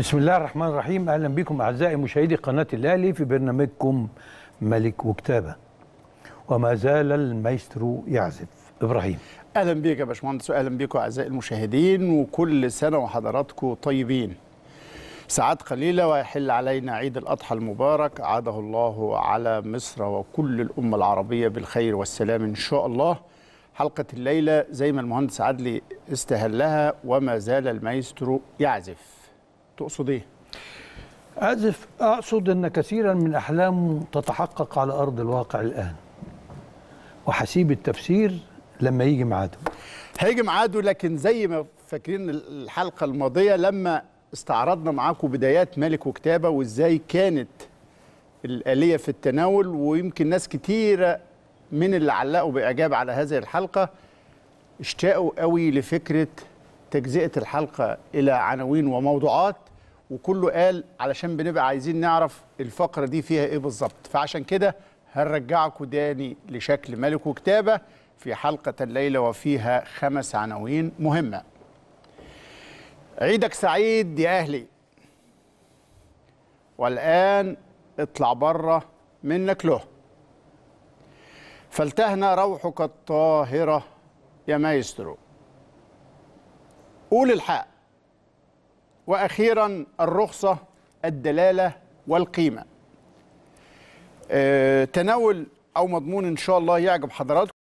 بسم الله الرحمن الرحيم اهلا بكم اعزائي مشاهدي قناه الاهلي في برنامجكم ملك وكتابه وما زال المايسترو يعزف ابراهيم اهلا بيك يا باشمهندس واهلا بيكم اعزائي المشاهدين وكل سنه وحضراتكم طيبين ساعات قليلة ويحل علينا عيد الأضحى المبارك عاده الله على مصر وكل الأمة العربية بالخير والسلام إن شاء الله حلقة الليلة زي ما المهندس عدلي استهلها وما زال المايسترو يعزف تقصد ايه؟ أزف أقصد أن كثيرا من أحلامه تتحقق على أرض الواقع الآن وحسيب التفسير لما يجي ميعاده هيجي ميعاده لكن زي ما فاكرين الحلقة الماضية لما استعرضنا معاكم بدايات ملك وكتابة وإزاي كانت الآلية في التناول ويمكن ناس كتيرة من اللي علقوا بإعجاب على هذه الحلقة اشتاقوا قوي لفكرة تجزئة الحلقة إلى عناوين وموضوعات وكله قال علشان بنبقى عايزين نعرف الفقره دي فيها ايه بالظبط فعشان كده هنرجعكم داني لشكل ملك وكتابه في حلقه الليله وفيها خمس عناوين مهمه عيدك سعيد يا اهلي والان اطلع بره منك له فلتهنا روحك الطاهره يا مايسترو قول الحق واخيرا الرخصه الدلاله والقيمه آه، تناول او مضمون ان شاء الله يعجب حضراتكم